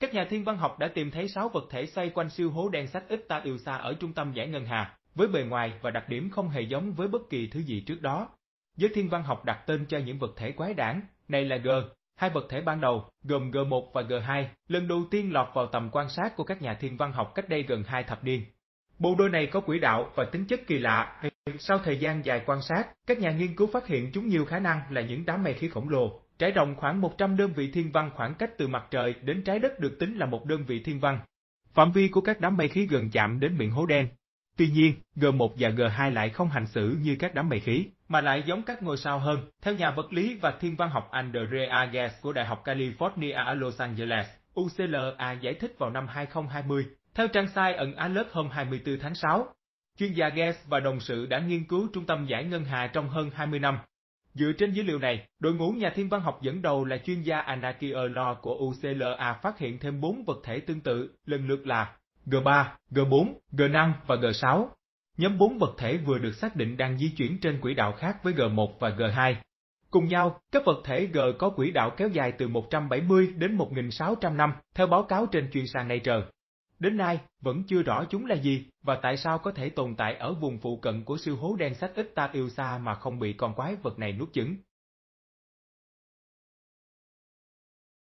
Các nhà thiên văn học đã tìm thấy 6 vật thể xoay quanh siêu hố đen sách ít ta yêu xa ở trung tâm giải ngân hà, với bề ngoài và đặc điểm không hề giống với bất kỳ thứ gì trước đó. Giới thiên văn học đặt tên cho những vật thể quái đản, này là G, hai vật thể ban đầu, gồm G1 và G2, lần đầu tiên lọt vào tầm quan sát của các nhà thiên văn học cách đây gần hai thập niên. Bộ đôi này có quỹ đạo và tính chất kỳ lạ, sau thời gian dài quan sát, các nhà nghiên cứu phát hiện chúng nhiều khả năng là những đám mây khí khổng lồ. Trải rộng khoảng 100 đơn vị thiên văn khoảng cách từ mặt trời đến trái đất được tính là một đơn vị thiên văn. Phạm vi của các đám mây khí gần chạm đến miệng hố đen. Tuy nhiên, G1 và G2 lại không hành xử như các đám mây khí, mà lại giống các ngôi sao hơn, theo nhà vật lý và thiên văn học Andrea Ghez của Đại học California ở Los Angeles. UCLA giải thích vào năm 2020. Theo trang Science Alert hôm 24 tháng 6, Chuyên gia Guest và đồng sự đã nghiên cứu trung tâm giải ngân hà trong hơn 20 năm. Dựa trên dữ liệu này, đội ngũ nhà thiên văn học dẫn đầu là chuyên gia Anaki Erlo của UCLA phát hiện thêm 4 vật thể tương tự, lần lượt là G3, G4, G5 và G6. Nhóm 4 vật thể vừa được xác định đang di chuyển trên quỹ đạo khác với G1 và G2. Cùng nhau, các vật thể G có quỹ đạo kéo dài từ 170 đến 1.600 năm, theo báo cáo trên chuyên sàn Nature. Đến nay, vẫn chưa rõ chúng là gì và tại sao có thể tồn tại ở vùng phụ cận của siêu hố đen sách ít ta yêu xa mà không bị con quái vật này nuốt chửng.